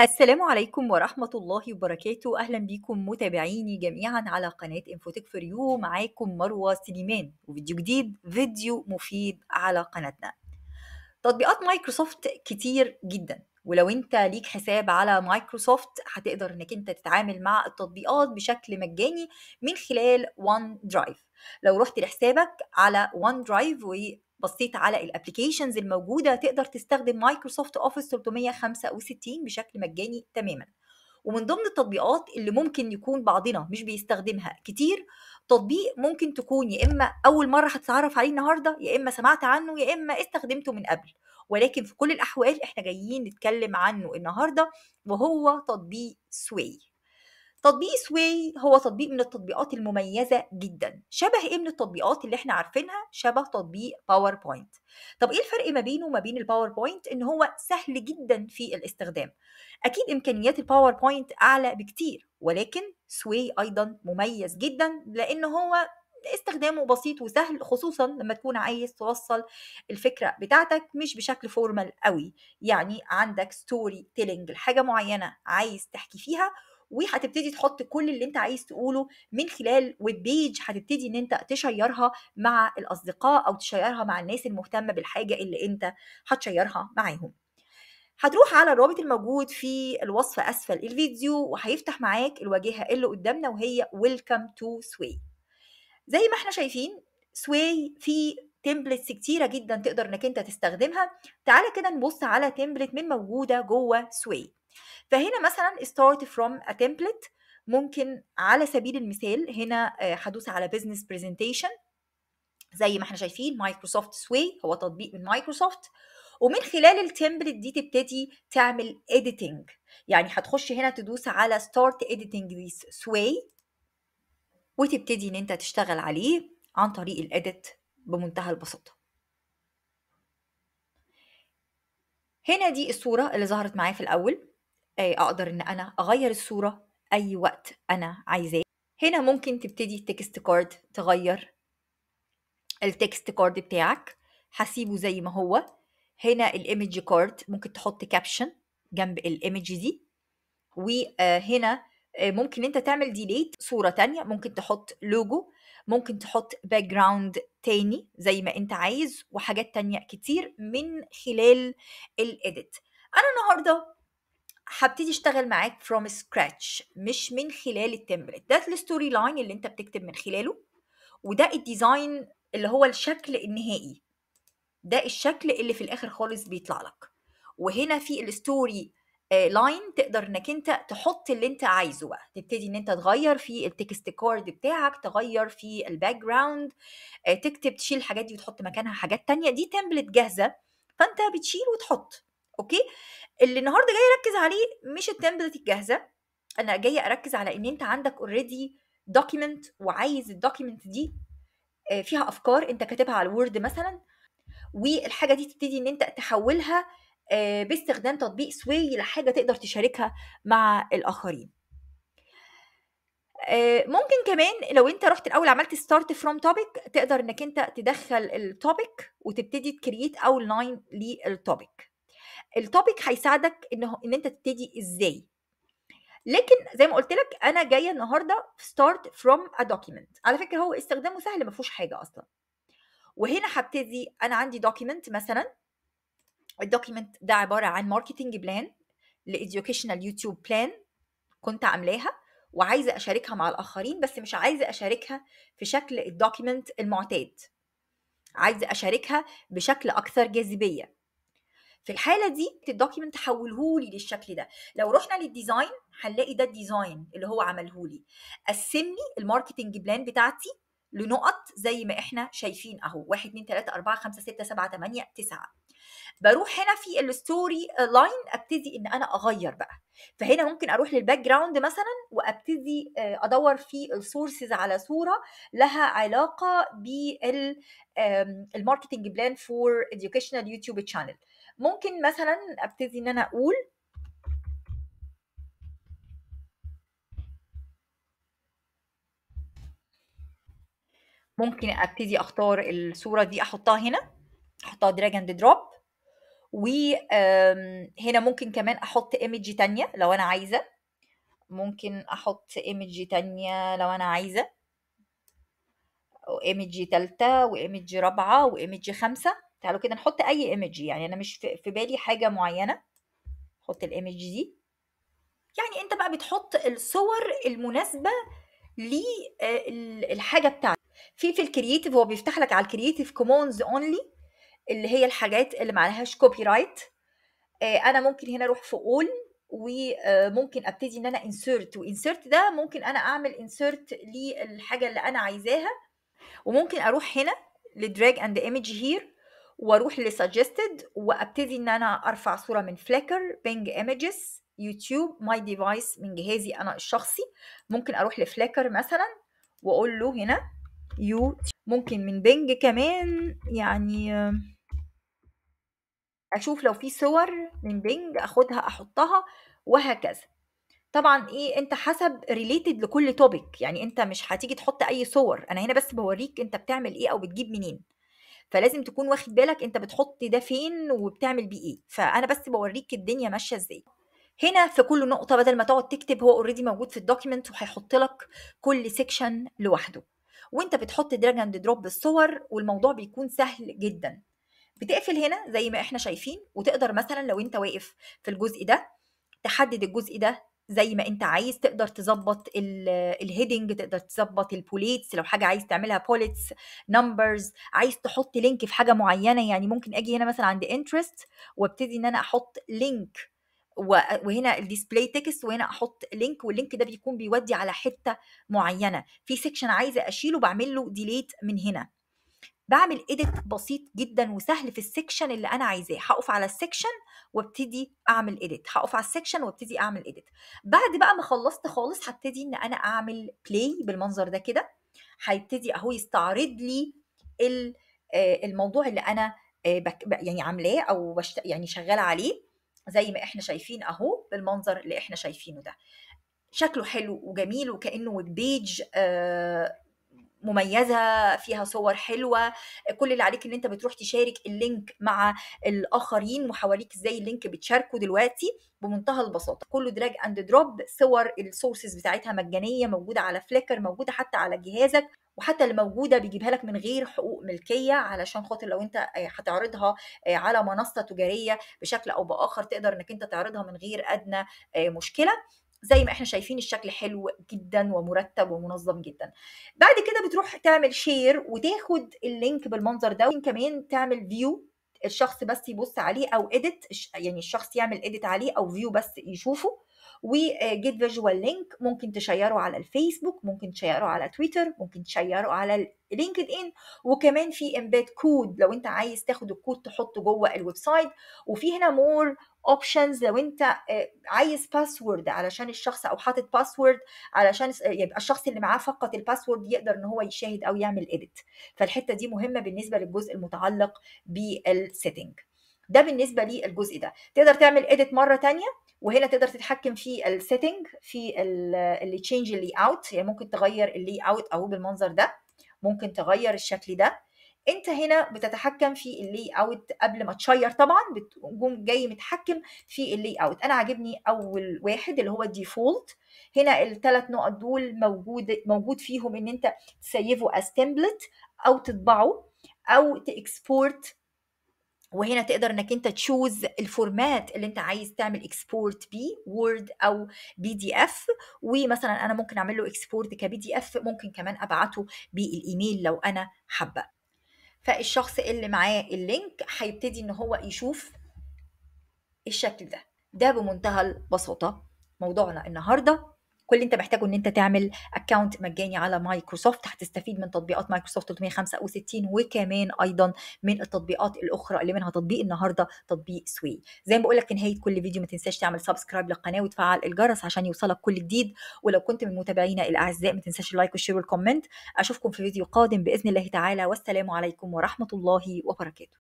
السلام عليكم ورحمة الله وبركاته أهلا بيكم متابعيني جميعا على قناة انفوتك فور يو معاكم مروة سليمان وفيديو جديد فيديو مفيد على قناتنا تطبيقات مايكروسوفت كتير جدا ولو انت ليك حساب على مايكروسوفت هتقدر انك انت تتعامل مع التطبيقات بشكل مجاني من خلال وان درايف لو رحت لحسابك على وان درايف بصيت على الابلكيشنز الموجوده تقدر تستخدم مايكروسوفت اوفيس 365 بشكل مجاني تماما ومن ضمن التطبيقات اللي ممكن يكون بعضنا مش بيستخدمها كتير تطبيق ممكن تكون يا اما اول مره هتتعرف عليه النهارده يا اما سمعت عنه يا اما استخدمته من قبل ولكن في كل الاحوال احنا جايين نتكلم عنه النهارده وهو تطبيق سوي تطبيق سواي هو تطبيق من التطبيقات المميزة جدا شبه ايه من التطبيقات اللي احنا عارفينها شبه تطبيق باوربوينت طب ايه الفرق ما بينه وما بين الباوربوينت ان هو سهل جدا في الاستخدام اكيد امكانيات الباوربوينت اعلى بكتير ولكن سواي ايضا مميز جدا لان هو استخدامه بسيط وسهل خصوصا لما تكون عايز توصل الفكره بتاعتك مش بشكل فورمال قوي يعني عندك ستوري تيلينج لحاجه معينه عايز تحكي فيها وهتبتدي تحط كل اللي انت عايز تقوله من خلال ويب بيج هتبتدي ان انت تشيرها مع الاصدقاء او تشيرها مع الناس المهتمه بالحاجه اللي انت هتشيرها معاهم هتروح على الرابط الموجود في الوصف اسفل الفيديو وهيفتح معاك الواجهه اللي قدامنا وهي ويلكم تو سواي زي ما احنا شايفين سواي في تمبلتس كتيره جدا تقدر انك انت تستخدمها تعالى كده نبص على تمبلت من موجوده جوه سواي فهنا مثلا start from a template ممكن على سبيل المثال هنا آه، هدوس على business presentation زي ما احنا شايفين مايكروسوفت سوي هو تطبيق من مايكروسوفت ومن خلال التمبلت دي تبتدي تعمل editing يعني هتخش هنا تدوس على start editing this sway وتبتدي ان انت تشتغل عليه عن طريق الاديت بمنتهى البساطه هنا دي الصوره اللي ظهرت معايا في الاول اقدر ان انا اغير الصوره اي وقت انا عايزاه هنا ممكن تبتدي التكست كارد تغير التكست كارد بتاعك هسيبه زي ما هو هنا الايمج كارد ممكن تحط كابشن جنب الايمج دي وهنا ممكن انت تعمل ديليت صوره تانية ممكن تحط لوجو ممكن تحط باك جراوند تاني زي ما انت عايز وحاجات تانية كتير من خلال الايديت انا النهارده هبتدي اشتغل معاك فروم سكراتش مش من خلال التمبلت ده الستوري لاين اللي انت بتكتب من خلاله وده الديزاين اللي هو الشكل النهائي ده الشكل اللي في الاخر خالص بيطلع لك وهنا في الستوري لاين آه، تقدر انك انت تحط اللي انت عايزه بقى تبتدي ان انت تغير في التكست كارد بتاعك تغير في الباك آه، جراوند تكتب تشيل الحاجات دي وتحط مكانها حاجات تانية دي تمبلت جاهزه فانت بتشيل وتحط اوكي اللي النهارده جاي اركز عليه مش التمبلت الجاهزه انا جايه اركز على ان انت عندك اوريدي دوكيمنت وعايز الدوكيمنت دي آه، فيها افكار انت كاتبها على الوورد مثلا والحاجه دي تبتدي ان انت تحولها آه، باستخدام تطبيق سوي لحاجه تقدر تشاركها مع الاخرين آه، ممكن كمان لو انت رحت الاول عملت ستارت فروم توبيك تقدر انك انت تدخل التوبيك وتبتدي تكريت اول لاين للتوبيك التوبيك هيساعدك ان ان انت تبتدي ازاي لكن زي ما قلت لك انا جايه النهارده ستارت فروم ا دوكيمنت على فكره هو استخدامه سهل ما فيهوش حاجه اصلا وهنا هبتدي انا عندي دوكيمنت مثلا الدوكيمنت ده عباره عن ماركتنج بلان لإديوكيشنال يوتيوب بلان كنت عاملاها وعايزه اشاركها مع الاخرين بس مش عايزه اشاركها في شكل الدوكيمنت المعتاد عايزه اشاركها بشكل اكثر جاذبيه في الحاله دي الدوكيمنت حولهولي للشكل ده لو رحنا للديزاين هنلاقي ده الديزاين اللي هو عملهولي قسم الماركتنج بلان بتاعتي لنقط زي ما احنا شايفين اهو 1 2 3 4 5 6 7 8 9 بروح هنا في الستوري لاين ابتدي ان انا اغير بقى فهنا ممكن اروح للباك جراوند مثلا وابتدي آه، ادور في السورسز على صوره لها علاقه بالماركتنج بلان فور educational يوتيوب تشانل ممكن مثلا ابتدي ان انا اقول ممكن ابتدي اختار الصوره دي احطها هنا احطها دراج اند دروب وهنا ممكن كمان احط ايمج تانية لو انا عايزه ممكن احط ايمج تانية لو انا عايزه وايمج ثالثه وايمج رابعه وايمج خمسه تعالوا كده نحط اي ايمج يعني انا مش في بالي حاجه معينه حط الايمج دي يعني انت بقى بتحط الصور المناسبه للحاجه آه، بتاعتك في في الكرييتيف هو بيفتح لك على الكرييتيف كومونز اونلي اللي هي الحاجات اللي معلهاش كوبي رايت انا ممكن هنا اروح في اول وممكن آه، ابتدي ان انا انسرت وانسرت ده ممكن انا اعمل انسرت للحاجه اللي انا عايزاها وممكن اروح هنا لدراج اند ايمج هير واروح لسجستد وابتدي ان انا ارفع صوره من فليكر بينج ايمجز يوتيوب ماي ديفايس من جهازي انا الشخصي ممكن اروح لفليكر مثلا واقول له هنا يو ممكن من بينج كمان يعني اشوف لو في صور من بينج اخدها احطها وهكذا طبعا ايه انت حسب ريليتد لكل توبيك يعني انت مش هتيجي تحط اي صور انا هنا بس بوريك انت بتعمل ايه او بتجيب منين فلازم تكون واخد بالك انت بتحط ده فين وبتعمل بيه ايه فانا بس بوريك الدنيا ماشيه ازاي هنا في كل نقطه بدل ما تقعد تكتب هو اوريدي موجود في الدوكيمنت وهيحط لك كل سيكشن لوحده وانت بتحط دراج اند دروب بالصور والموضوع بيكون سهل جدا بتقفل هنا زي ما احنا شايفين وتقدر مثلا لو انت واقف في الجزء ده تحدد الجزء ده زي ما انت عايز تقدر تظبط الهيدنج تقدر تظبط البوليتس لو حاجه عايز تعملها بوليتس نمبرز عايز تحط لينك في حاجه معينه يعني ممكن اجي هنا مثلا عند انترست وابتدي ان انا احط لينك وهنا الديسبلاي تكست وهنا احط لينك واللينك ده بيكون بيودي على حته معينه في سيكشن عايزه اشيله بعمل له ديليت من هنا بعمل ايديت بسيط جدا وسهل في السكشن اللي انا عايزاه هقف على السكشن وابتدي اعمل ايديت هقف على السكشن وابتدي اعمل ايديت بعد بقى ما خلصت خالص هبتدي ان انا اعمل بلاي بالمنظر ده كده هيبتدي اهو يستعرض لي آه، الموضوع اللي انا آه، يعني عاملاه او يعني شغاله عليه زي ما احنا شايفين اهو بالمنظر اللي احنا شايفينه ده شكله حلو وجميل وكانه بيج مميزه فيها صور حلوه كل اللي عليك ان انت بتروح تشارك اللينك مع الاخرين وحواليك ازاي اللينك بتشاركه دلوقتي بمنتهى البساطه كله دراج اند دروب صور السورسز بتاعتها مجانيه موجوده على فليكر موجوده حتى على جهازك وحتى اللي موجوده بيجيبها لك من غير حقوق ملكيه علشان خاطر لو انت آه، هتعرضها آه، على منصه تجاريه بشكل او باخر تقدر انك انت تعرضها من غير ادنى آه، مشكله زي ما احنا شايفين الشكل حلو جدا ومرتب ومنظم جدا بعد كده بتروح تعمل شير وتاخد اللينك بالمنظر ده كمان تعمل فيو الشخص بس يبص عليه او اديت يعني الشخص يعمل اديت عليه او فيو بس يشوفه وجيت فيجوال لينك ممكن تشيره على الفيسبوك ممكن تشيره على تويتر ممكن تشيره على لينكد ان وكمان في امبيد كود لو انت عايز تاخد الكود تحطه جوه الويب سايت وفي هنا مور اوبشنز لو انت آه، عايز باسورد علشان الشخص او حاطط باسورد علشان آه، يبقى الشخص اللي معاه فقط الباسورد يقدر ان هو يشاهد او يعمل اديت فالحته دي مهمه بالنسبه للجزء المتعلق بالسيتنج ده بالنسبه للجزء ده تقدر تعمل اديت مره تانية وهنا تقدر تتحكم في السيتنج في اللي تشينج اللي اوت يعني ممكن تغير اللي اوت او بالمنظر ده ممكن تغير الشكل ده انت هنا بتتحكم في اللي اوت قبل ما تشير طبعا بتقوم جاي متحكم في اللي اوت انا عاجبني اول واحد اللي هو الديفولت هنا الثلاث نقط دول موجود موجود فيهم ان انت تسيفه از تمبلت او تطبعه او تاكسبورت وهنا تقدر انك انت تشوز الفورمات اللي انت عايز تعمل اكسبورت بيه وورد او بي دي اف ومثلا انا ممكن اعمل له اكسبورت كبي دي اف ممكن كمان ابعته بالايميل لو انا حابه فالشخص اللي معاه اللينك هيبتدي ان هو يشوف الشكل ده ده بمنتهى البساطه موضوعنا النهارده كل اللي انت محتاجه ان انت تعمل اكونت مجاني على مايكروسوفت هتستفيد من تطبيقات مايكروسوفت 365 وكمان ايضا من التطبيقات الاخرى اللي منها تطبيق النهارده تطبيق سوي زي ما بقول لك في نهايه كل فيديو ما تنساش تعمل سبسكرايب للقناه وتفعل الجرس عشان يوصلك كل جديد ولو كنت من متابعينا الاعزاء ما تنساش اللايك والشير والكومنت اشوفكم في فيديو قادم باذن الله تعالى والسلام عليكم ورحمه الله وبركاته